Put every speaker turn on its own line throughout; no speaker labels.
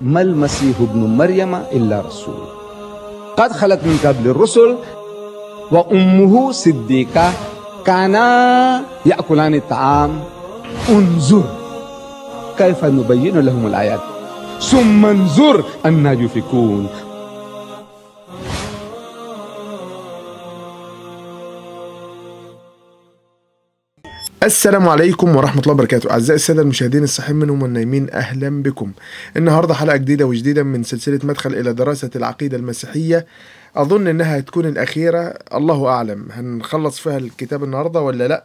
ما المسيح ابن مريم إلا رسول قد خلت من قبل الرسل وأمه صديقة كانا يأكلان الطعام انظر كيف نبين لهم الآيات ثم انظر أن يفكون السلام عليكم ورحمة الله وبركاته أعزائي السادة المشاهدين الصحيين منهم والنايمين أهلا بكم النهاردة حلقة جديدة وجديدة من سلسلة مدخل إلى دراسة العقيدة المسيحية أظن إنها هتكون الأخيرة الله أعلم هنخلص فيها الكتاب النهاردة ولا لأ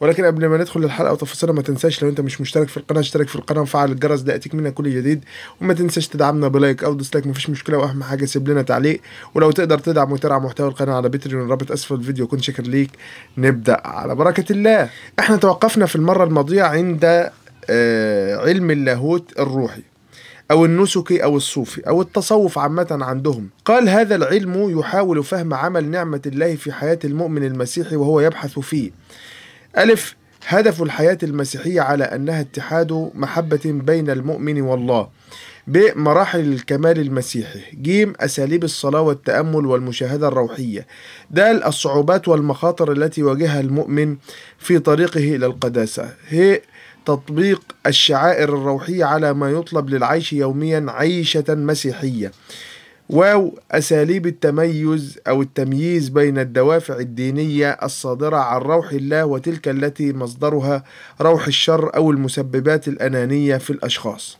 ولكن قبل ما ندخل للحلقه وتفاصيلها ما تنساش لو انت مش مشترك في القناه اشترك في القناه وفعل الجرس ده ياتيك منا كل جديد وما تنساش تدعمنا بلايك او ديسلايك مفيش مشكله واهم حاجه سيب لنا تعليق ولو تقدر تدعم وترعى محتوى القناه على بيتريون رابط اسفل الفيديو كنت شاكر ليك نبدا على بركه الله احنا توقفنا في المره الماضيه عند آه، علم اللاهوت الروحي أو النسكي أو الصوفي أو التصوف عامة عندهم قال هذا العلم يحاول فهم عمل نعمة الله في حياة المؤمن المسيحي وهو يبحث فيه ألف هدف الحياة المسيحية على أنها اتحاد محبة بين المؤمن والله ب مراحل الكمال المسيحي ج أساليب الصلاة والتأمل والمشاهدة الروحية د الصعوبات والمخاطر التي واجهها المؤمن في طريقه إلى القداسة ه تطبيق الشعائر الروحية على ما يطلب للعيش يوميا عيشة مسيحية واو أساليب التميز أو التمييز بين الدوافع الدينية الصادرة عن روح الله وتلك التي مصدرها روح الشر أو المسببات الأنانية في الأشخاص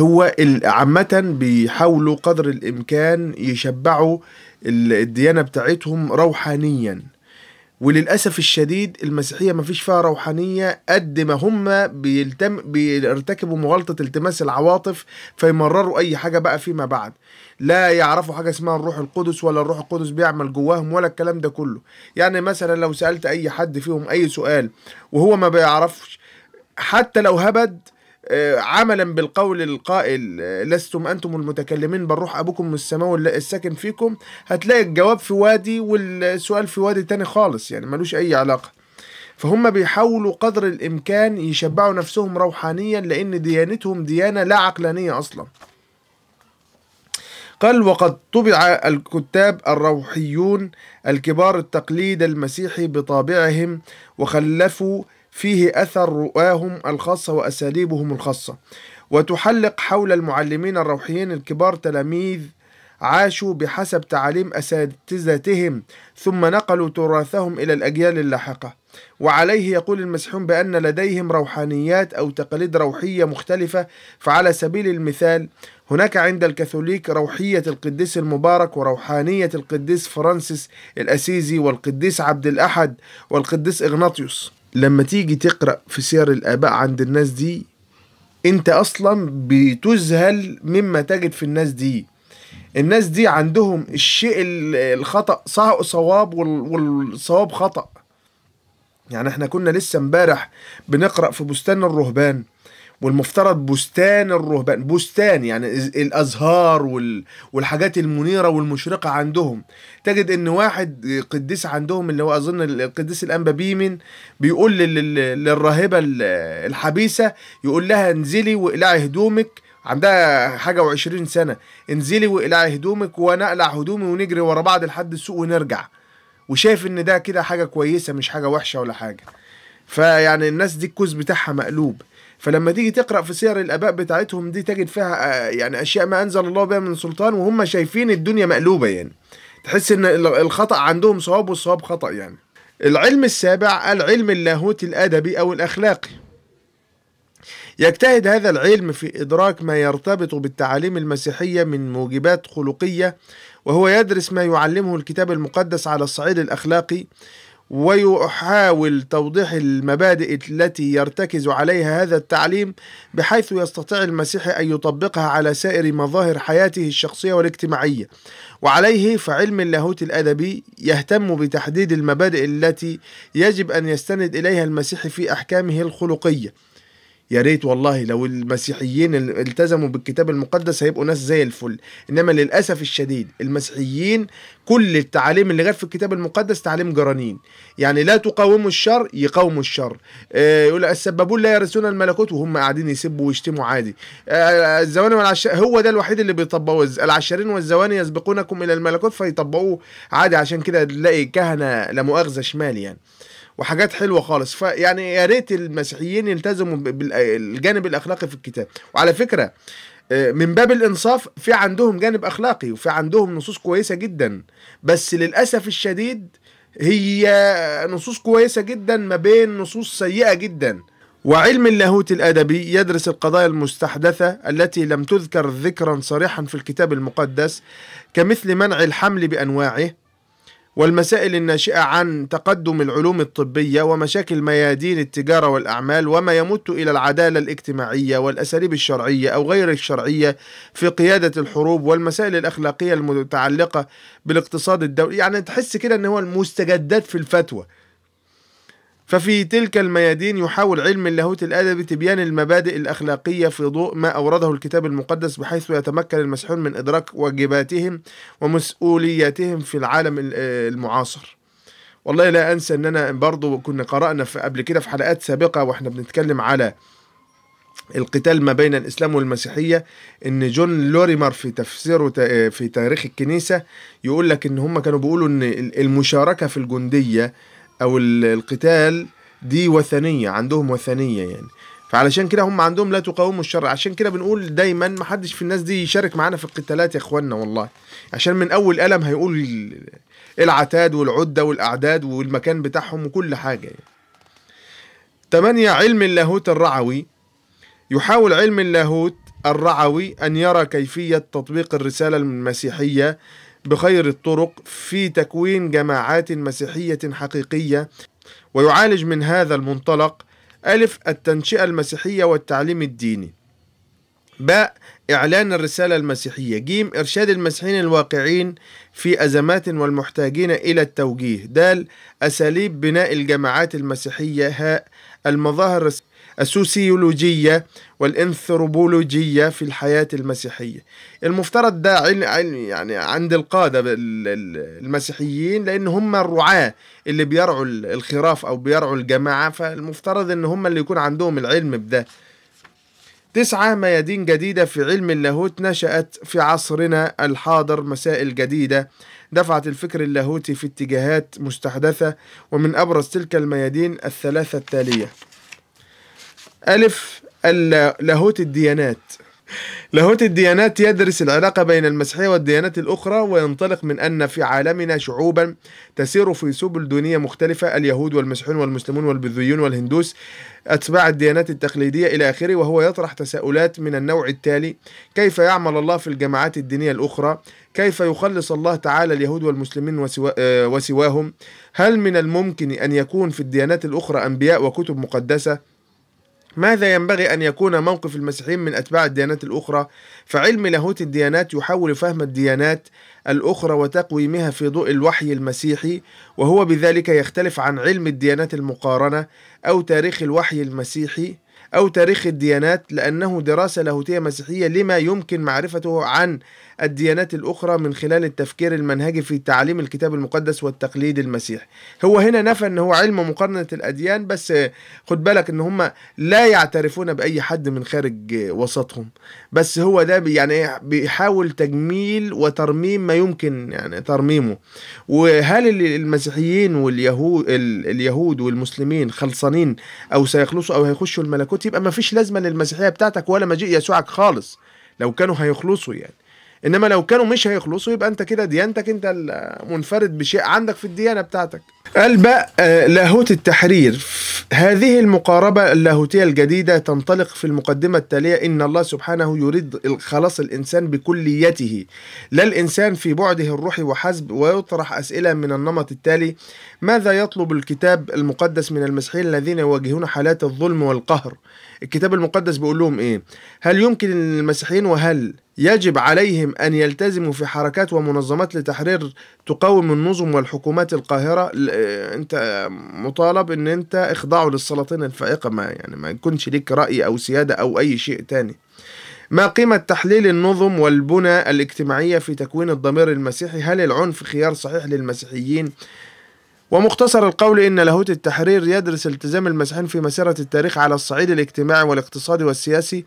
هو عامة بيحاولوا قدر الإمكان يشبعوا الديانة بتاعتهم روحانياً وللاسف الشديد المسيحيه ما فيش فيها روحانيه قد ما هم بيلتم بيرتكبوا مغالطه التماس العواطف فيمرروا اي حاجه بقى فيما بعد لا يعرفوا حاجه اسمها الروح القدس ولا الروح القدس بيعمل جواهم ولا الكلام ده كله يعني مثلا لو سالت اي حد فيهم اي سؤال وهو ما بيعرفش حتى لو هبد آه، عملا بالقول القائل آه، لستم انتم المتكلمين بل روح ابوكم السماوي الساكن فيكم هتلاقي الجواب في وادي والسؤال في وادي تاني خالص يعني ملوش اي علاقه فهم بيحاولوا قدر الامكان يشبعوا نفسهم روحانيا لان ديانتهم ديانه لا عقلانيه اصلا قال وقد طبع الكتاب الروحيون الكبار التقليد المسيحي بطابعهم وخلفوا فيه أثر رؤاهم الخاصة وأساليبهم الخاصة وتحلق حول المعلمين الروحيين الكبار تلاميذ عاشوا بحسب تعاليم أساتذتهم ثم نقلوا تراثهم إلى الأجيال اللاحقة وعليه يقول المسيحون بأن لديهم روحانيات أو تقاليد روحية مختلفة فعلى سبيل المثال هناك عند الكاثوليك روحية القديس المبارك وروحانية القديس فرانسيس الأسيزي والقديس عبد الأحد والقديس إغناطيوس لما تيجي تقرا في سير الاباء عند الناس دي انت اصلا بتذهل مما تجد في الناس دي الناس دي عندهم الشيء الخطا صح صواب والصواب خطا يعني احنا كنا لسه امبارح بنقرا في بستان الرهبان والمفترض بستان الرهبان بستان يعني الازهار وال... والحاجات المنيره والمشرقه عندهم تجد ان واحد قديس عندهم اللي هو اظن القديس الانبا بيمن بيقول لل... للراهبه الحبيسه يقول لها انزلي واقلعي هدومك عندها حاجه وعشرين سنه انزلي واقلعي هدومك وانا اقلع هدومي ونجري ورا بعض لحد السوق ونرجع وشايف ان ده كده حاجه كويسه مش حاجه وحشه ولا حاجه فيعني الناس دي الكوز بتاعها مقلوب فلما تيجي تقرا في سير الاباء بتاعتهم دي تجد فيها آه، يعني اشياء ما انزل الله بها من سلطان وهم شايفين الدنيا مقلوبه يعني تحس ان الخطا عندهم صواب والصواب خطا يعني العلم السابع العلم اللاهوتي الادبي او الاخلاقي يجتهد هذا العلم في إدراك ما يرتبط بالتعاليم المسيحية من موجبات خلقية وهو يدرس ما يعلمه الكتاب المقدس على الصعيد الأخلاقي ويحاول توضيح المبادئ التي يرتكز عليها هذا التعليم بحيث يستطيع المسيحي أن يطبقها على سائر مظاهر حياته الشخصية والاجتماعية وعليه فعلم اللاهوت الأدبي يهتم بتحديد المبادئ التي يجب أن يستند إليها المسيحي في أحكامه الخلقية يا ريت والله لو المسيحيين التزموا بالكتاب المقدس هيبقوا ناس زي الفل انما للاسف الشديد المسيحيين كل التعاليم اللي جت في الكتاب المقدس تعاليم جرانين يعني لا تقاوموا الشر يقاوموا الشر آه، يقول السبابون لا يرثون الملكوت وهم قاعدين يسبوا ويشتموا عادي آه، الزواني والعش... هو ده الوحيد اللي بيطبقوا العشارين والزواني يسبقونكم الى الملكوت فيطبقوه عادي عشان كده تلاقي كهنه لا مؤاخذه شمال يعني وحاجات حلوه خالص فيعني يا ريت المسيحيين يلتزموا بالجانب الاخلاقي في الكتاب وعلى فكره آه، من باب الانصاف في عندهم جانب اخلاقي وفي عندهم نصوص كويسه جدا بس للاسف الشديد هي نصوص كويسه جدا ما بين نصوص سيئه جدا وعلم اللاهوت الادبي يدرس القضايا المستحدثه التي لم تذكر ذكرا صريحا في الكتاب المقدس كمثل منع الحمل بانواعه والمسائل الناشئة عن تقدم العلوم الطبية ومشاكل ميادين التجارة والأعمال وما يمت إلى العدالة الاجتماعية والأساليب الشرعية أو غير الشرعية في قيادة الحروب والمسائل الأخلاقية المتعلقة بالاقتصاد الدولي يعني تحس كده أن هو المستجدات في الفتوى ففي تلك الميادين يحاول علم اللاهوت الأدبي تبيان المبادئ الأخلاقية في ضوء ما أورده الكتاب المقدس بحيث يتمكن المسيحون من إدراك واجباتهم ومسؤولياتهم في العالم المعاصر والله لا أنسى أننا برضو كنا قرأنا قبل كده في حلقات سابقة وإحنا بنتكلم على القتال ما بين الإسلام والمسيحية إن جون لوريمر في تفسيره في تاريخ الكنيسة يقول لك إن هم كانوا بيقولوا إن المشاركة في الجندية او القتال دي وثنيه عندهم وثنيه يعني فعلشان كده هم عندهم لا تقاوموا الشر عشان كده بنقول دايما ما حدش في الناس دي يشارك معانا في القتالات يا اخوانا والله عشان من اول قلم هيقول العتاد والعده والاعداد والمكان بتاعهم وكل حاجه يعني. تمانية علم اللاهوت الرعوي يحاول علم اللاهوت الرعوي أن يرى كيفية تطبيق الرسالة المسيحية بخير الطرق في تكوين جماعات مسيحية حقيقية ويعالج من هذا المنطلق ألف التنشئة المسيحية والتعليم الديني باء إعلان الرسالة المسيحية جيم إرشاد المسيحيين الواقعين في أزمات والمحتاجين إلى التوجيه دال أساليب بناء الجماعات المسيحية هاء المظاهر السوسيولوجية والإنثروبولوجية في الحياة المسيحية المفترض ده يعني عند القادة المسيحيين لأن هم الرعاة اللي بيرعوا الخراف أو بيرعوا الجماعة فالمفترض أن هم اللي يكون عندهم العلم بده تسعة ميادين جديدة في علم اللاهوت نشأت في عصرنا الحاضر مسائل جديدة دفعت الفكر اللاهوتي في اتجاهات مستحدثة ومن أبرز تلك الميادين الثلاثة التالية ألف لاهوت الديانات لاهوت الديانات يدرس العلاقة بين المسيحية والديانات الأخرى وينطلق من أن في عالمنا شعوبا تسير في سبل دونية مختلفة اليهود والمسيحيون والمسلمون والبوذيون والهندوس أتباع الديانات التقليدية إلى آخره وهو يطرح تساؤلات من النوع التالي كيف يعمل الله في الجماعات الدينية الأخرى كيف يخلص الله تعالى اليهود والمسلمين وسوا آه، وسواهم هل من الممكن أن يكون في الديانات الأخرى أنبياء وكتب مقدسة ماذا ينبغي أن يكون موقف المسيحيين من أتباع الديانات الأخرى؟ فعلم لاهوت الديانات يحاول فهم الديانات الأخرى وتقويمها في ضوء الوحي المسيحي وهو بذلك يختلف عن علم الديانات المقارنة أو تاريخ الوحي المسيحي أو تاريخ الديانات لأنه دراسة لاهوتية مسيحية لما يمكن معرفته عن الديانات الأخرى من خلال التفكير المنهجي في تعليم الكتاب المقدس والتقليد المسيحي هو هنا نفى أنه هو علم مقارنة الأديان بس خد بالك أن هم لا يعترفون بأي حد من خارج وسطهم بس هو ده يعني بيحاول تجميل وترميم ما يمكن يعني ترميمه وهل المسيحيين واليهود اليهود والمسلمين خلصانين أو سيخلصوا أو هيخشوا الملكوت كنت يبقى ما فيش لازمه للمسيحيه بتاعتك ولا مجيء يسوعك خالص لو كانوا هيخلصوا يعني انما لو كانوا مش هيخلصوا يبقى انت كده ديانتك انت منفرد بشيء عندك في الديانه بتاعتك الباء آه، لاهوت التحرير هذه المقاربة اللاهوتية الجديدة تنطلق في المقدمة التالية إن الله سبحانه يريد خلاص الإنسان بكليته لا الإنسان في بعده الروحي وحسب ويطرح أسئلة من النمط التالي ماذا يطلب الكتاب المقدس من المسيحيين الذين يواجهون حالات الظلم والقهر الكتاب المقدس بيقول لهم إيه هل يمكن للمسيحيين وهل يجب عليهم أن يلتزموا في حركات ومنظمات لتحرير تقاوم النظم والحكومات القاهرة آه، انت مطالب ان انت اخضعه للسلاطين الفائقه ما يعني ما يكونش ليك راي او سياده او اي شيء تاني ما قيمة تحليل النظم والبنى الاجتماعية في تكوين الضمير المسيحي؟ هل العنف خيار صحيح للمسيحيين؟ ومختصر القول إن لاهوت التحرير يدرس التزام المسيحيين في مسيرة التاريخ على الصعيد الاجتماعي والاقتصادي والسياسي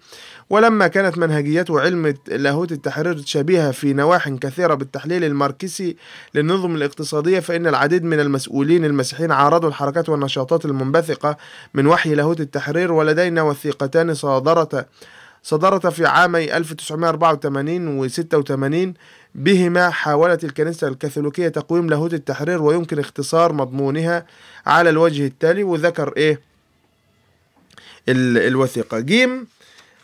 ولما كانت منهجيات علم لاهوت التحرير شبيهة في نواح كثيرة بالتحليل الماركسي للنظم الاقتصادية فإن العديد من المسؤولين المسيحيين عارضوا الحركات والنشاطات المنبثقة من وحي لاهوت التحرير ولدينا وثيقتان صادرتا صدرت في عامي 1984 و 86 بهما حاولت الكنيسة الكاثوليكية تقويم لاهوت التحرير ويمكن اختصار مضمونها على الوجه التالي وذكر ايه الوثيقة جيم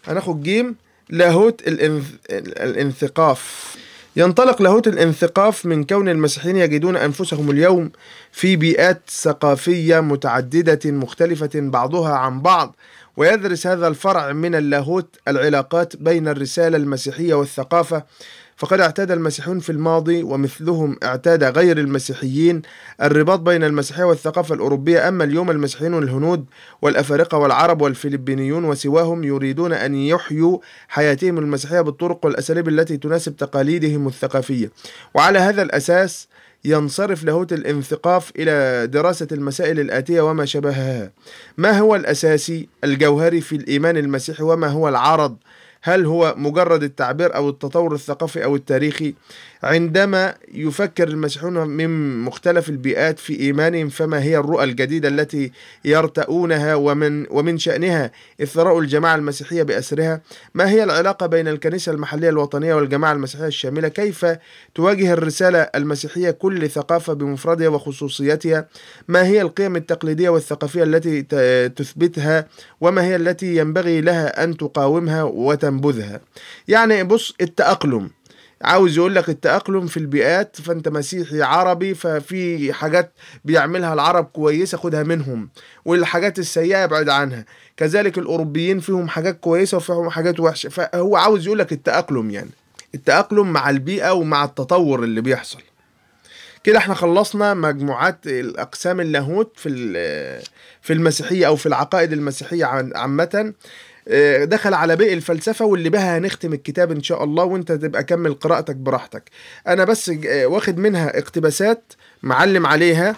هناخد جيم لاهوت الانث... الانثقاف ينطلق لاهوت الانثقاف من كون المسيحيين يجدون أنفسهم اليوم في بيئات ثقافية متعددة مختلفة بعضها عن بعض ويدرس هذا الفرع من اللاهوت العلاقات بين الرسالة المسيحية والثقافة فقد اعتاد المسيحيون في الماضي ومثلهم اعتاد غير المسيحيين الرباط بين المسيحية والثقافة الأوروبية أما اليوم المسيحيون الهنود والأفارقة والعرب والفلبينيون وسواهم يريدون أن يحيوا حياتهم المسيحية بالطرق والأساليب التي تناسب تقاليدهم الثقافية وعلى هذا الأساس ينصرف لاهوت الانثقاف إلى دراسة المسائل الآتية وما شبهها ما هو الأساسي الجوهري في الإيمان المسيحي وما هو العرض هل هو مجرد التعبير أو التطور الثقافي أو التاريخي عندما يفكر المسيحيون من مختلف البيئات في إيمانهم فما هي الرؤى الجديدة التي يرتؤونها ومن, ومن شأنها إثراء الجماعة المسيحية بأسرها ما هي العلاقة بين الكنيسة المحلية الوطنية والجماعة المسيحية الشاملة كيف تواجه الرسالة المسيحية كل ثقافة بمفردها وخصوصيتها ما هي القيم التقليدية والثقافية التي تثبتها وما هي التي ينبغي لها أن تقاومها وتم ينبذها يعني بص التأقلم عاوز يقول لك التأقلم في البيئات فأنت مسيحي عربي ففي حاجات بيعملها العرب كويسة خدها منهم والحاجات السيئة ابعد عنها كذلك الأوروبيين فيهم حاجات كويسة وفيهم حاجات وحشة فهو عاوز يقول لك التأقلم يعني التأقلم مع البيئة ومع التطور اللي بيحصل كده احنا خلصنا مجموعات الأقسام اللاهوت في في المسيحية أو في العقائد المسيحية عامة آه، دخل على باقي الفلسفه واللي بها هنختم الكتاب ان شاء الله وانت تبقى كمل قراءتك براحتك انا بس آه، واخد منها اقتباسات معلم عليها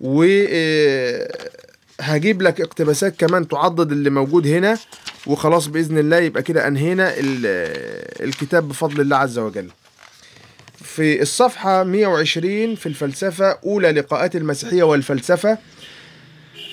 و آه، هجيب لك اقتباسات كمان تعضد اللي موجود هنا وخلاص باذن الله يبقى كده انهينا الكتاب بفضل الله عز وجل في الصفحة 120 في الفلسفة أولى لقاءات المسيحية والفلسفة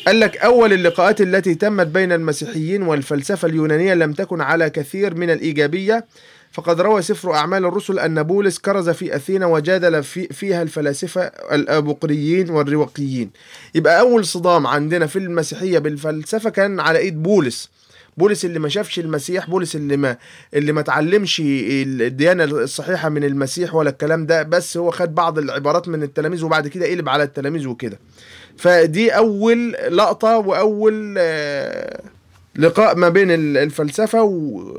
قال لك أول اللقاءات التي تمت بين المسيحيين والفلسفة اليونانية لم تكن على كثير من الإيجابية فقد روى سفر أعمال الرسل أن بولس كرز في أثينا وجادل في فيها الفلاسفة الأبقريين والرواقيين يبقى أول صدام عندنا في المسيحية بالفلسفة كان على إيد بولس بولس اللي ما شافش المسيح بولس اللي ما اللي ما اتعلمش الديانه الصحيحه من المسيح ولا الكلام ده بس هو خد بعض العبارات من التلاميذ وبعد كده قلب على التلاميذ وكده فدي اول لقطه واول آه، لقاء ما بين الفلسفه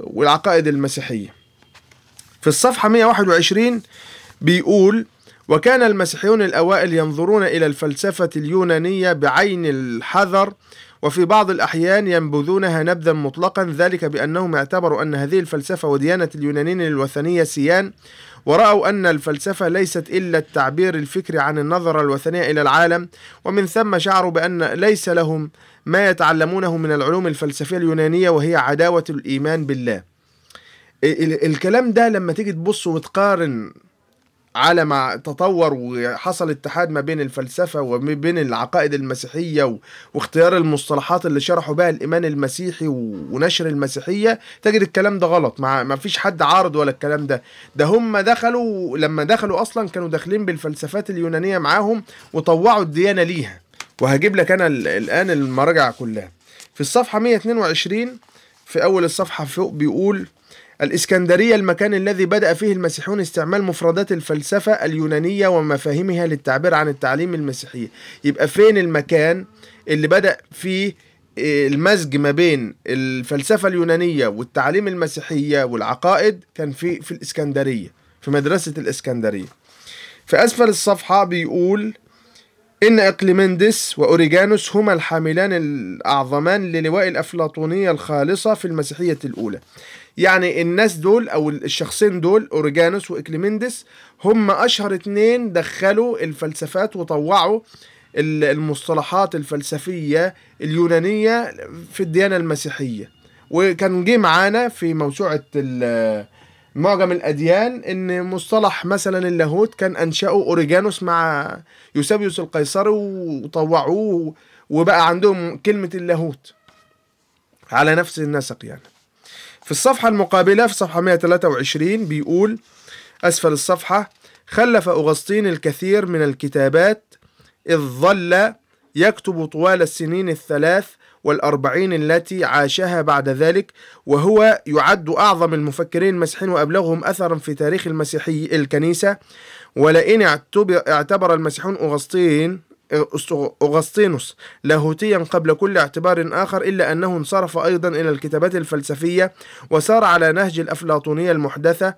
والعقائد المسيحيه في الصفحه 121 بيقول وكان المسيحيون الاوائل ينظرون الى الفلسفه اليونانيه بعين الحذر وفي بعض الأحيان ينبذونها نبذا مطلقا ذلك بأنهم اعتبروا أن هذه الفلسفة وديانة اليونانيين الوثنية سيان ورأوا أن الفلسفة ليست إلا التعبير الفكري عن النظرة الوثنية إلى العالم ومن ثم شعروا بأن ليس لهم ما يتعلمونه من العلوم الفلسفية اليونانية وهي عداوة الإيمان بالله الكلام ده لما تيجي تبص وتقارن على ما تطور وحصل اتحاد ما بين الفلسفة وما بين العقائد المسيحية واختيار المصطلحات اللي شرحوا بها الإيمان المسيحي ونشر المسيحية تجد الكلام ده غلط ما, ما فيش حد عارض ولا الكلام ده ده هم دخلوا لما دخلوا أصلا كانوا داخلين بالفلسفات اليونانية معاهم وطوعوا الديانة ليها وهجيب لك أنا الآن المراجع كلها في الصفحة 122 في أول الصفحة فوق بيقول الإسكندرية المكان الذي بدأ فيه المسيحيون استعمال مفردات الفلسفة اليونانية ومفاهيمها للتعبير عن التعليم المسيحية يبقى فين المكان اللي بدأ فيه آه، المزج ما بين الفلسفة اليونانية والتعليم المسيحية والعقائد كان في في الإسكندرية في مدرسة الإسكندرية في أسفل الصفحة بيقول إن إقليمندس وأوريجانوس هما الحاملان الأعظمان للواء الأفلاطونية الخالصة في المسيحية الأولى يعني الناس دول أو الشخصين دول أوريجانوس وإكليمندس هم أشهر اتنين دخلوا الفلسفات وطوعوا المصطلحات الفلسفية اليونانية في الديانة المسيحية وكان جه معانا في موسوعة معجم الأديان إن مصطلح مثلا اللاهوت كان أنشأه أوريجانوس مع يوسابيوس القيصري وطوعوه وبقى عندهم كلمة اللاهوت على نفس النسق يعني في الصفحة المقابلة في صفحة 123 بيقول أسفل الصفحة خلف أغسطين الكثير من الكتابات إذ ظل يكتب طوال السنين الثلاث والأربعين التي عاشها بعد ذلك وهو يعد أعظم المفكرين المسيحيين وأبلغهم أثرا في تاريخ المسيحي الكنيسة ولئن اعتبر المسيحون أغسطين أغسطينوس لاهوتيا قبل كل اعتبار آخر إلا أنه انصرف أيضا إلى الكتابات الفلسفية وسار على نهج الأفلاطونية المحدثة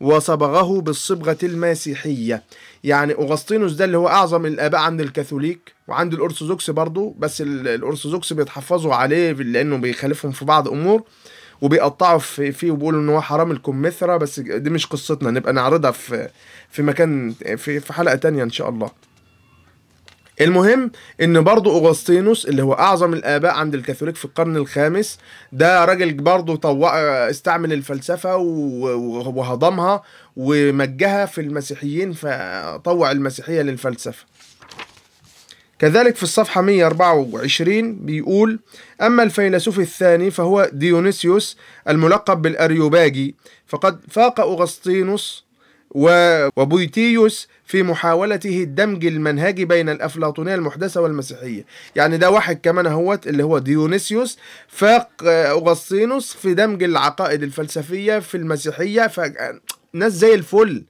وصبغه بالصبغة المسيحية يعني أغسطينوس ده اللي هو أعظم الآباء عند الكاثوليك وعنده الأرثوذكس برضه بس الأرثوذكس بيتحفظوا عليه لأنه بيخالفهم في بعض أمور وبيقطعوا في فيه وبيقولوا ان هو حرام الكمثرى بس دي مش قصتنا نبقى نعرضها في في مكان في في حلقه تانية ان شاء الله المهم ان برضه اوغسطينوس اللي هو اعظم الاباء عند الكاثوليك في القرن الخامس ده راجل برضه طو... استعمل الفلسفه وهضمها ومجها في المسيحيين فطوع المسيحيه للفلسفه كذلك في الصفحة 124 بيقول أما الفيلسوف الثاني فهو ديونيسيوس الملقب بالأريوباجي فقد فاق أغسطينوس وبويتيوس في محاولته الدمج المنهجي بين الأفلاطونية المحدثة والمسيحية يعني ده واحد كمان اهوت اللي هو ديونيسيوس فاق أغسطينوس في دمج العقائد الفلسفية في المسيحية فناس زي الفل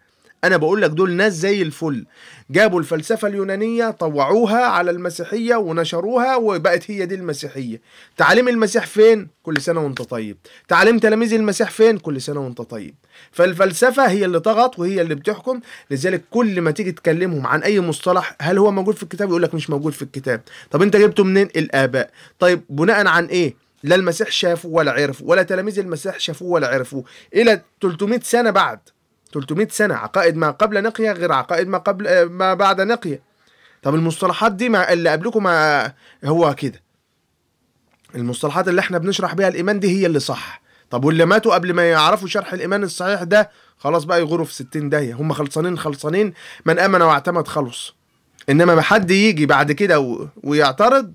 انا بقول لك دول ناس زي الفل جابوا الفلسفه اليونانيه طوعوها على المسيحيه ونشروها وبقت هي دي المسيحيه تعاليم المسيح فين كل سنه وانت طيب تعاليم تلاميذ المسيح فين كل سنه وانت طيب فالفلسفه هي اللي طغت وهي اللي بتحكم لذلك كل ما تيجي تكلمهم عن اي مصطلح هل هو موجود في الكتاب يقول لك مش موجود في الكتاب طب انت جبته منين الاباء طيب بناء عن ايه لا المسيح شافه ولا عرفه ولا تلاميذ المسيح شافوه ولا عرفوه الى 300 سنه بعد 300 سنة عقائد ما قبل نقية غير عقائد ما قبل آه، ما بعد نقية طب المصطلحات دي مع اللي قبلكم مع هو كده المصطلحات اللي احنا بنشرح بيها الإيمان دي هي اللي صح طب واللي ماتوا قبل ما يعرفوا شرح الإيمان الصحيح ده خلاص بقى يغوروا في 60 داهية هم خلصانين خلصانين من آمن واعتمد خلص إنما ما حد يجي بعد كده ويعترض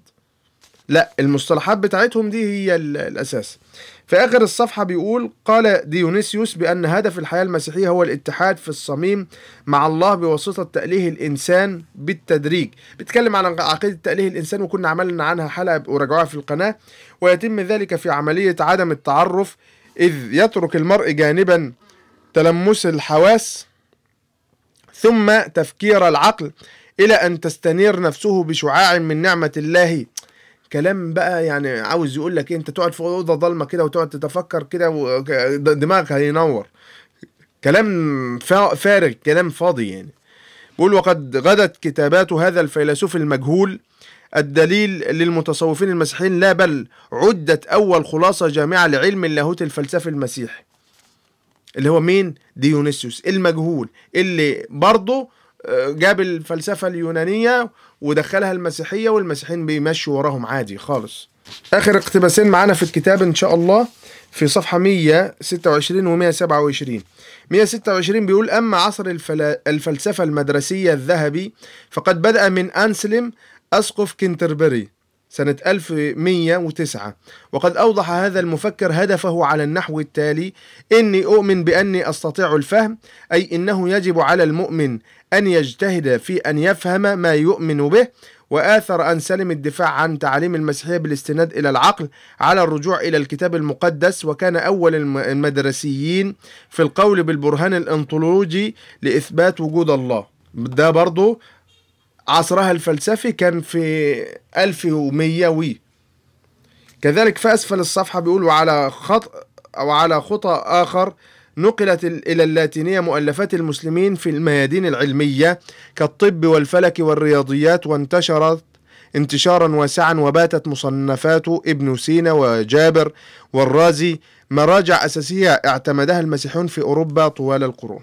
لا المصطلحات بتاعتهم دي هي الأساس في آخر الصفحة بيقول قال ديونيسيوس بأن هدف الحياة المسيحية هو الاتحاد في الصميم مع الله بواسطة تأليه الإنسان بالتدريج بيتكلم عن عقيدة تأليه الإنسان وكنا عملنا عنها حلقة وراجعوها في القناة ويتم ذلك في عملية عدم التعرف إذ يترك المرء جانبا تلمس الحواس ثم تفكير العقل إلى أن تستنير نفسه بشعاع من نعمة الله كلام بقى يعني عاوز يقول لك إيه، انت تقعد في اوضه ضلمه كده وتقعد تتفكر كده ودماغك هينور كلام فارغ كلام فاضي يعني بيقول وقد غدت كتابات هذا الفيلسوف المجهول الدليل للمتصوفين المسيحيين لا بل عدت أول خلاصة جامعة لعلم اللاهوت الفلسفي المسيحي اللي هو مين؟ ديونيسيوس المجهول اللي برضه جاب الفلسفة اليونانية ودخلها المسيحية والمسيحيين بيمشوا وراهم عادي خالص آخر اقتباسين معانا في الكتاب إن شاء الله في صفحة 126 و 127 126 بيقول أما عصر الفل... الفلسفة المدرسية الذهبي فقد بدأ من أنسلم أسقف كنتربري سنة 1109 وقد أوضح هذا المفكر هدفه على النحو التالي إني أؤمن بأني أستطيع الفهم أي إنه يجب على المؤمن أن يجتهد في أن يفهم ما يؤمن به وآثر أن سلم الدفاع عن تعاليم المسيحية بالاستناد إلى العقل على الرجوع إلى الكتاب المقدس وكان أول المدرسيين في القول بالبرهان الأنطولوجي لإثبات وجود الله ده برضه عصرها الفلسفي كان في 1100 وي كذلك في أسفل الصفحة بيقول وعلى خط أو على خطى آخر نقلت إلى اللاتينية مؤلفات المسلمين في الميادين العلمية كالطب والفلك والرياضيات وانتشرت انتشارا واسعا وباتت مصنفات ابن سينا وجابر والرازي مراجع أساسية اعتمدها المسيحيون في أوروبا طوال القرون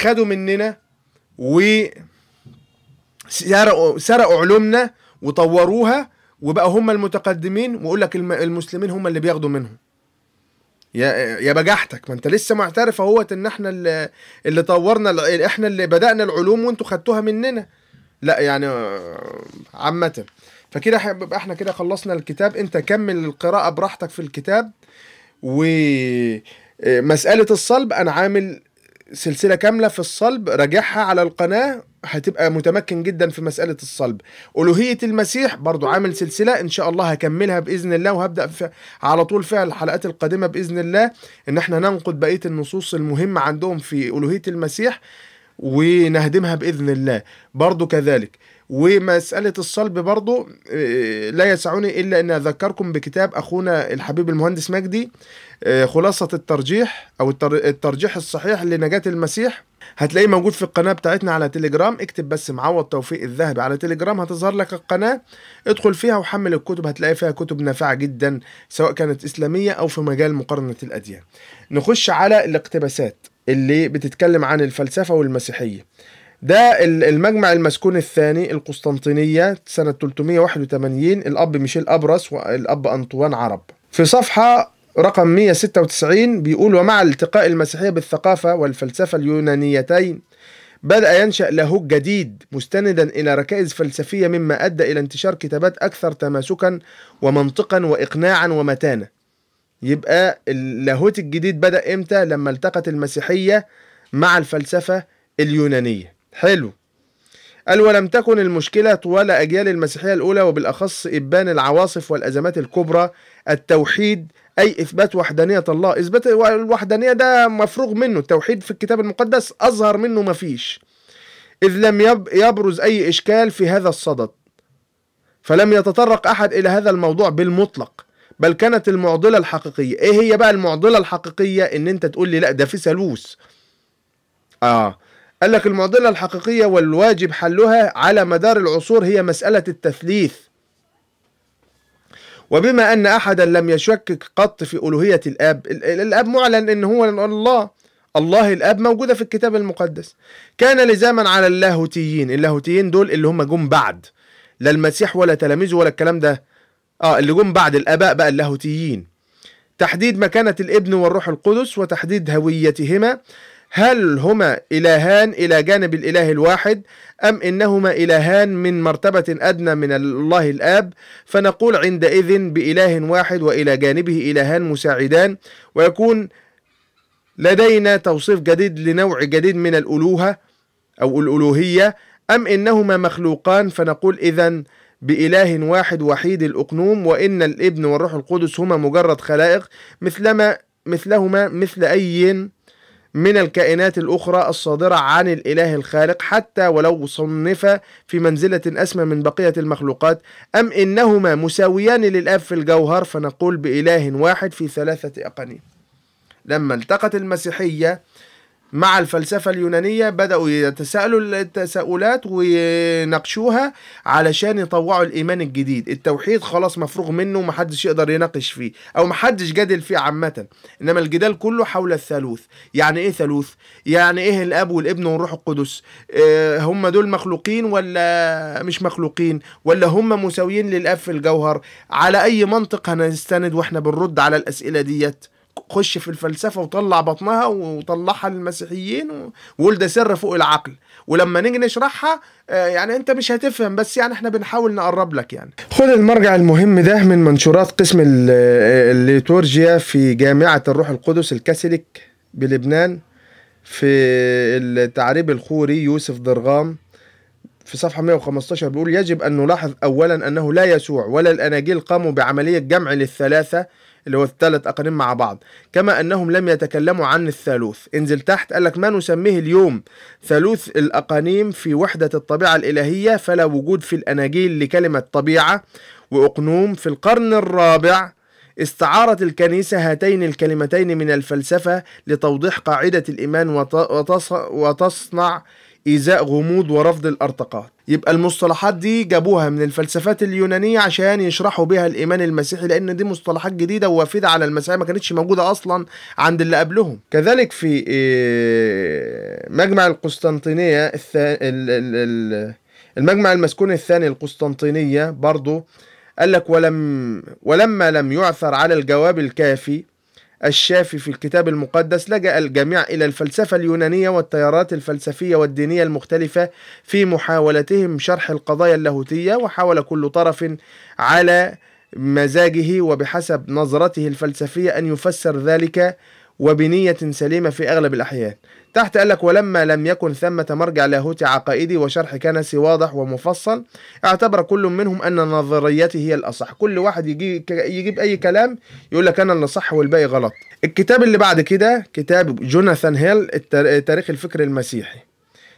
خدوا مننا و سرقوا, سرقوا علومنا وطوروها وبقى هم المتقدمين ويقول لك المسلمين هم اللي بياخدوا منهم يا يا بجحتك ما انت لسه معترف اهوت ان احنا اللي اللي طورنا احنا اللي بدانا العلوم وانتوا خدتوها مننا لا يعني آه، عامه فكده احنا كده خلصنا الكتاب انت كمل القراءه براحتك في الكتاب و آه، مسألة الصلب أنا عامل سلسله كامله في الصلب راجعها على القناه هتبقى متمكن جدا في مساله الصلب الوهيه المسيح برضو عامل سلسله ان شاء الله هكملها باذن الله وهبدا في على طول فعل الحلقات القادمه باذن الله ان احنا ننقد بقيه النصوص المهمه عندهم في الوهيه المسيح ونهدمها باذن الله برضو كذلك ومسألة الصلب برضو آه، لا يسعني إلا أن أذكركم بكتاب أخونا الحبيب المهندس مجدي آه، خلاصة الترجيح أو الترجيح الصحيح لنجاة المسيح هتلاقيه موجود في القناة بتاعتنا على تليجرام اكتب بس معوض توفيق الذهبي على تليجرام هتظهر لك القناة ادخل فيها وحمل الكتب هتلاقي فيها كتب نافعة جدا سواء كانت إسلامية أو في مجال مقارنة الأديان نخش على الاقتباسات اللي بتتكلم عن الفلسفة والمسيحية ده المجمع المسكون الثاني القسطنطينية سنة 381 الأب ميشيل أبرس والأب أنطوان عرب في صفحة رقم 196 بيقول ومع التقاء المسيحية بالثقافة والفلسفة اليونانيتين بدأ ينشأ له جديد مستندا إلى ركائز فلسفية مما أدى إلى انتشار كتابات أكثر تماسكا ومنطقا وإقناعا ومتانة يبقى اللاهوت الجديد بدأ إمتى لما التقت المسيحية مع الفلسفة اليونانية حلو قال ولم تكن المشكلة طوال أجيال المسيحية الأولى وبالأخص إبان العواصف والأزمات الكبرى التوحيد أي إثبات وحدانية الله إثبات الوحدانية ده مفروغ منه التوحيد في الكتاب المقدس أظهر منه مفيش إذ لم يبرز أي إشكال في هذا الصدد فلم يتطرق أحد إلى هذا الموضوع بالمطلق بل كانت المعضلة الحقيقية إيه هي بقى المعضلة الحقيقية إن أنت تقول لي لا ده في ثالوث آه قال لك المعضلة الحقيقية والواجب حلها على مدار العصور هي مسألة التثليث وبما أن أحدا لم يشكك قط في ألوهية الآب الآب معلن أن هو الله الله الآب موجودة في الكتاب المقدس كان لزاما على اللاهوتيين اللاهوتيين دول اللي هم جم بعد لا المسيح ولا تلاميذه ولا الكلام ده اه اللي جم بعد الآباء بقى اللاهوتيين تحديد مكانة الابن والروح القدس وتحديد هويتهما هل هما إلهان إلى جانب الإله الواحد أم إنهما إلهان من مرتبة أدنى من الله الآب فنقول عندئذ بإله واحد وإلى جانبه إلهان مساعدان ويكون لدينا توصيف جديد لنوع جديد من الألوهة أو الألوهية أم إنهما مخلوقان فنقول إذا بإله واحد وحيد الأقنوم وإن الابن والروح القدس هما مجرد خلائق مثلما مثلهما مثل أي من الكائنات الأخرى الصادرة عن الإله الخالق حتى ولو صنف في منزلة أسمى من بقية المخلوقات أم إنهما مساويان للأب في الجوهر فنقول بإله واحد في ثلاثة أقانيم لما التقت المسيحية مع الفلسفة اليونانية بدأوا يتساءلوا التساؤلات ويناقشوها علشان يطوعوا الإيمان الجديد التوحيد خلاص مفروغ منه ومحدش يقدر يناقش فيه أو محدش جادل فيه عامة إنما الجدال كله حول الثالوث يعني إيه ثالوث؟ يعني إيه الأب والابن والروح القدس؟ إيه هم دول مخلوقين ولا مش مخلوقين؟ ولا هم مساويين للأب في الجوهر؟ على أي منطق هنستند وإحنا بنرد على الأسئلة ديت؟ خش في الفلسفه وطلع بطنها وطلعها للمسيحيين وقول ده سر فوق العقل ولما نيجي نشرحها آه، يعني انت مش هتفهم بس يعني احنا بنحاول نقرب لك يعني خد المرجع المهم ده من منشورات قسم آه، الليتورجيا في جامعه الروح القدس الكاثوليك بلبنان في التعريب الخوري يوسف ضرغام في صفحة 115 بيقول يجب أن نلاحظ أولا أنه لا يسوع ولا الأناجيل قاموا بعملية جمع للثلاثة اللي هو الثلاث أقانيم مع بعض كما أنهم لم يتكلموا عن الثالوث انزل تحت قال لك ما نسميه اليوم ثالوث الأقانيم في وحدة الطبيعة الإلهية فلا وجود في الأناجيل لكلمة طبيعة وأقنوم في القرن الرابع استعارت الكنيسة هاتين الكلمتين من الفلسفة لتوضيح قاعدة الإيمان وتصنع إيذاء غموض ورفض الأرتقاط يبقى المصطلحات دي جابوها من الفلسفات اليونانية عشان يشرحوا بها الإيمان المسيحي لأن دي مصطلحات جديدة ووافدة على المسيح ما كانتش موجودة أصلا عند اللي قبلهم كذلك في آه، مجمع القسطنطينية المجمع المسكون الثاني القسطنطينية برضو قال لك ولم ولما لم يعثر على الجواب الكافي الشافي في الكتاب المقدس لجأ الجميع إلى الفلسفة اليونانية والتيارات الفلسفية والدينية المختلفة في محاولتهم شرح القضايا اللاهوتية وحاول كل طرف على مزاجه وبحسب نظرته الفلسفية أن يفسر ذلك وبنية سليمة في أغلب الأحيان تحت قال لك ولما لم يكن ثمة مرجع لاهوتي عقائدي وشرح كنسي واضح ومفصل اعتبر كل منهم أن نظريته هي الأصح كل واحد يجي يجيب أي كلام يقول لك أنا اللي صح والباقي غلط الكتاب اللي بعد كده كتاب جوناثان هيل تاريخ الفكر المسيحي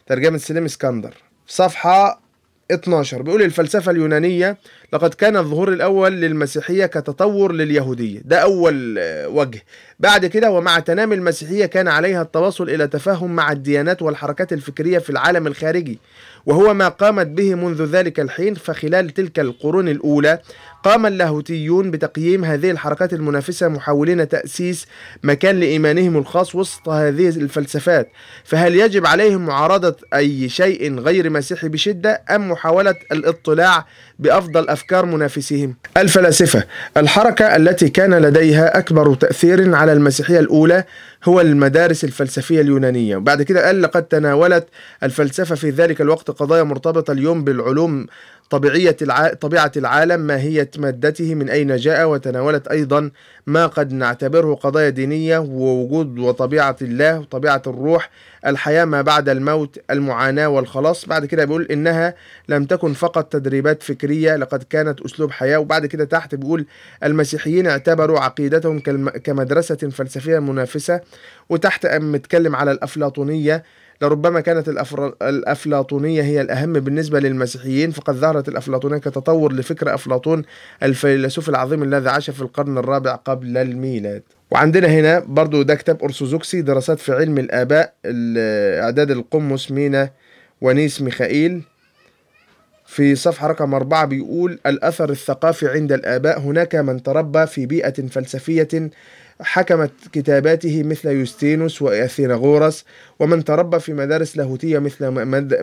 ترجمة سليم اسكندر صفحة 12 بيقول الفلسفة اليونانية لقد كان الظهور الأول للمسيحية كتطور لليهودية ده أول آه، وجه بعد كده ومع تنامي المسيحية كان عليها التواصل إلى تفاهم مع الديانات والحركات الفكرية في العالم الخارجي وهو ما قامت به منذ ذلك الحين فخلال تلك القرون الأولى قام اللاهوتيون بتقييم هذه الحركات المنافسة محاولين تأسيس مكان لإيمانهم الخاص وسط هذه الفلسفات فهل يجب عليهم معارضة أي شيء غير مسيحي بشدة أم محاولة الاطلاع بأفضل أفكار منافسهم الفلاسفة الحركة التي كان لديها أكبر تأثير على المسيحية الأولى هو المدارس الفلسفية اليونانية وبعد كده قال لقد تناولت الفلسفة في ذلك الوقت قضايا مرتبطة اليوم بالعلوم طبيعية الع... طبيعة العالم ماهية مادته من أين جاء وتناولت أيضا ما قد نعتبره قضايا دينية ووجود وطبيعة الله وطبيعة الروح الحياة ما بعد الموت المعاناة والخلاص بعد كده بيقول إنها لم تكن فقط تدريبات فكرية لقد كانت أسلوب حياة وبعد كده تحت بيقول المسيحيين اعتبروا عقيدتهم كالم... كمدرسة فلسفية منافسة وتحت أم متكلم على الأفلاطونية لربما كانت الأفلاطونية هي الأهم بالنسبة للمسيحيين فقد ظهرت الأفلاطونية كتطور لفكر أفلاطون الفيلسوف العظيم الذي عاش في القرن الرابع قبل الميلاد وعندنا هنا برضو ده كتاب أرثوذكسي دراسات في علم الآباء إعداد القمص مينا ونيس ميخائيل في صفحة رقم أربعة بيقول الأثر الثقافي عند الآباء هناك من تربى في بيئة فلسفية حكمت كتاباته مثل يوستينوس وأثيناغورس ومن تربى في مدارس لاهوتية مثل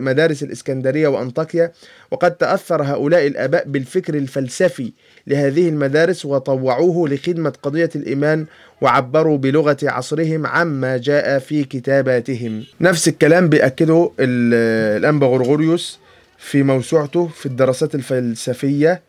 مدارس الإسكندرية وأنطاكيا وقد تأثر هؤلاء الآباء بالفكر الفلسفي لهذه المدارس وطوعوه لخدمة قضية الإيمان وعبروا بلغة عصرهم عما جاء في كتاباتهم نفس الكلام بيأكده الأنبا غرغوريوس في موسوعته في الدراسات الفلسفية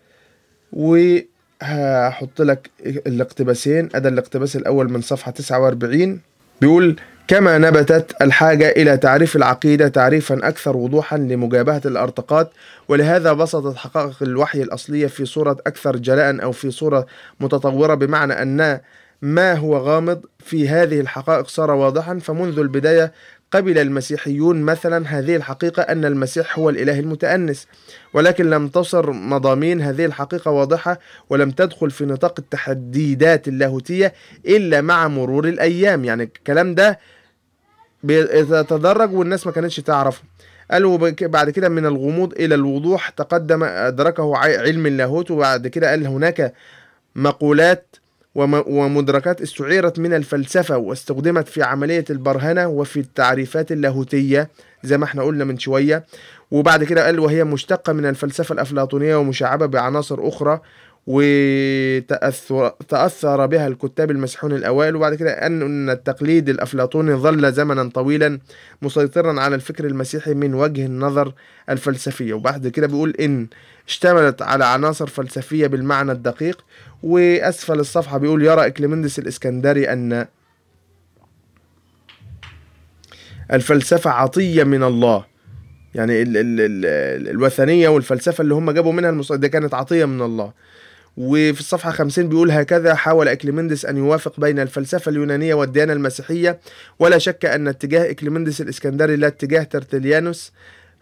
و هحط لك الاقتباسين ادى الاقتباس الاول من صفحه 49 بيقول كما نبتت الحاجة إلى تعريف العقيدة تعريفا أكثر وضوحا لمجابهة الأرتقاط ولهذا بسطت حقائق الوحي الأصلية في صورة أكثر جلاء أو في صورة متطورة بمعنى أن ما هو غامض في هذه الحقائق صار واضحا فمنذ البداية قبل المسيحيون مثلا هذه الحقيقة أن المسيح هو الإله المتأنس ولكن لم تصر مضامين هذه الحقيقة واضحة ولم تدخل في نطاق التحديدات اللاهوتية إلا مع مرور الأيام يعني الكلام ده بيتدرج والناس ما كانتش تعرفه قالوا بعد كده من الغموض إلى الوضوح تقدم أدركه علم اللاهوت وبعد كده قال هناك مقولات ومدركات استعيرت من الفلسفة واستخدمت في عملية البرهنة وفي التعريفات اللاهوتية زي ما احنا قلنا من شوية وبعد كده قال وهي مشتقة من الفلسفة الأفلاطونية ومشعبة بعناصر أخرى وتأثر تأثر بها الكتاب المسيحون الأوائل وبعد كده أن التقليد الأفلاطوني ظل زمنا طويلا مسيطرا على الفكر المسيحي من وجه النظر الفلسفية وبعد كده بيقول إن اشتملت على عناصر فلسفية بالمعنى الدقيق وأسفل الصفحة بيقول يرى إكليمندس الإسكندري أن الفلسفة عطية من الله يعني ال ال ال الوثنية والفلسفة اللي هم جابوا منها المص... ده كانت عطية من الله وفي الصفحة 50 بيقول هكذا حاول إكليمندس أن يوافق بين الفلسفة اليونانية والديانة المسيحية ولا شك أن اتجاه إكليمندس الإسكندري لا اتجاه ترتليانوس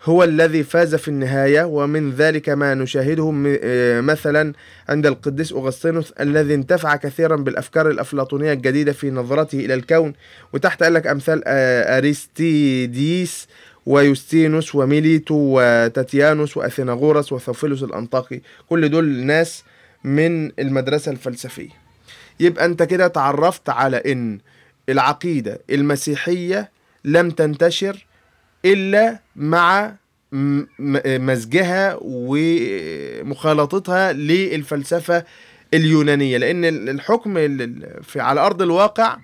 هو الذي فاز في النهاية ومن ذلك ما نشاهده آه، مثلا عند القديس أغسطينوس الذي انتفع كثيرا بالأفكار الأفلاطونية الجديدة في نظرته إلى الكون وتحت قال لك أمثال آه، أريستيديس ويوستينوس وميليتو وتاتيانوس وأثيناغورس وثوفيلوس الأنطاكي كل دول ناس من المدرسة الفلسفية يبقى أنت كده تعرفت على أن العقيدة المسيحية لم تنتشر إلا مع مزجها ومخالطتها للفلسفة اليونانية لأن الحكم في على أرض الواقع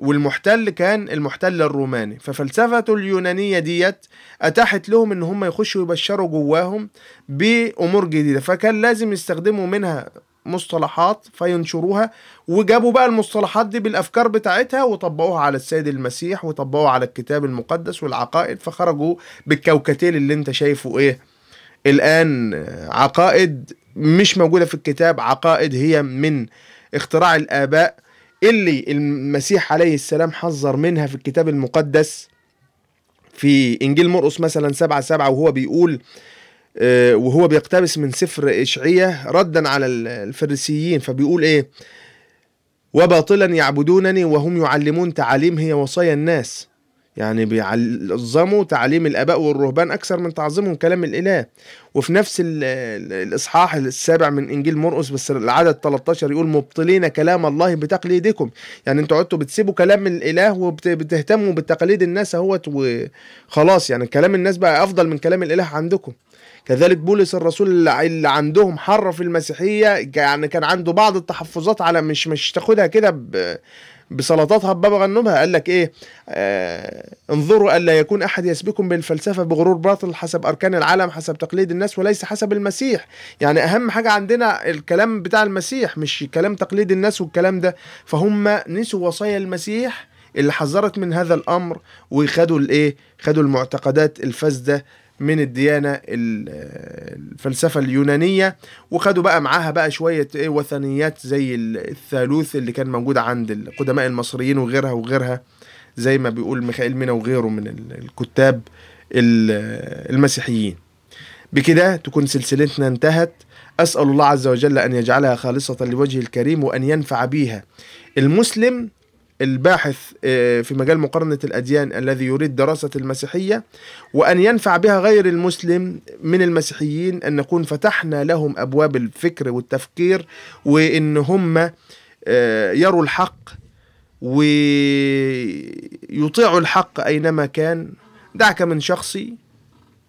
والمحتل كان المحتل الروماني ففلسفته اليونانية ديت أتاحت لهم إن هم يخشوا يبشروا جواهم بأمور جديدة فكان لازم يستخدموا منها مصطلحات فينشروها وجابوا بقى المصطلحات دي بالافكار بتاعتها وطبقوها على السيد المسيح وطبقوها على الكتاب المقدس والعقائد فخرجوا بالكوكتيل اللي انت شايفه ايه الان عقائد مش موجوده في الكتاب عقائد هي من اختراع الاباء اللي المسيح عليه السلام حذر منها في الكتاب المقدس في إنجيل مرقس مثلا سبعة سبعة وهو بيقول آه، وهو بيقتبس من سفر إشعية ردا على الفريسيين فبيقول إيه وباطلا يعبدونني وهم يعلمون تعاليم هي وصايا الناس يعني بيعظموا تعليم الآباء والرهبان أكثر من تعظيمهم كلام الإله وفي نفس الإصحاح السابع من إنجيل مرقس بس العدد 13 يقول مبطلين كلام الله بتقليدكم يعني انتوا قعدتوا بتسيبوا كلام الإله وبتهتموا بتقاليد الناس اهوت وخلاص يعني كلام الناس بقى أفضل من كلام الإله عندكم كذلك بولس الرسول اللي عندهم حرف المسيحية يعني كان عنده بعض التحفظات على مش مش تاخدها كده بسلطاتها غنمها قال لك ايه آه انظروا الا يكون احد يسبكم بالفلسفه بغرور باطل حسب اركان العالم حسب تقليد الناس وليس حسب المسيح يعني اهم حاجه عندنا الكلام بتاع المسيح مش كلام تقليد الناس والكلام ده فهم نسوا وصايا المسيح اللي حذرت من هذا الامر وخدوا الايه خدوا المعتقدات الفاسده من الديانة الفلسفة اليونانية وخدوا بقى معاها بقى شوية ايه وثنيات زي الثالوث اللي كان موجود عند القدماء المصريين وغيرها وغيرها زي ما بيقول ميخائيل مينا وغيره من الكتاب المسيحيين بكده تكون سلسلتنا انتهت أسأل الله عز وجل أن يجعلها خالصة لوجهه الكريم وأن ينفع بيها المسلم الباحث آه، في مجال مقارنة الأديان الذي يريد دراسة المسيحية وأن ينفع بها غير المسلم من المسيحيين أن نكون فتحنا لهم أبواب الفكر والتفكير وإن هم آه، يروا الحق ويطيعوا الحق أينما كان دعك من شخصي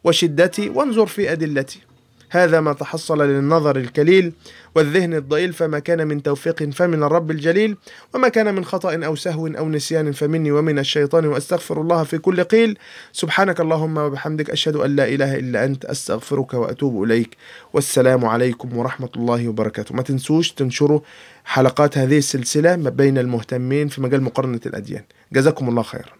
وشدتي وانظر في أدلتي هذا ما تحصل للنظر الكليل والذهن الضئيل فما كان من توفيق فمن الرب الجليل وما كان من خطأ أو سهو أو نسيان فمني ومن الشيطان وأستغفر الله في كل قيل سبحانك اللهم وبحمدك أشهد أن لا إله إلا أنت أستغفرك وأتوب إليك والسلام عليكم ورحمة الله وبركاته ما تنسوش تنشروا حلقات هذه السلسلة ما بين المهتمين في مجال مقارنة الأديان جزاكم الله خيرا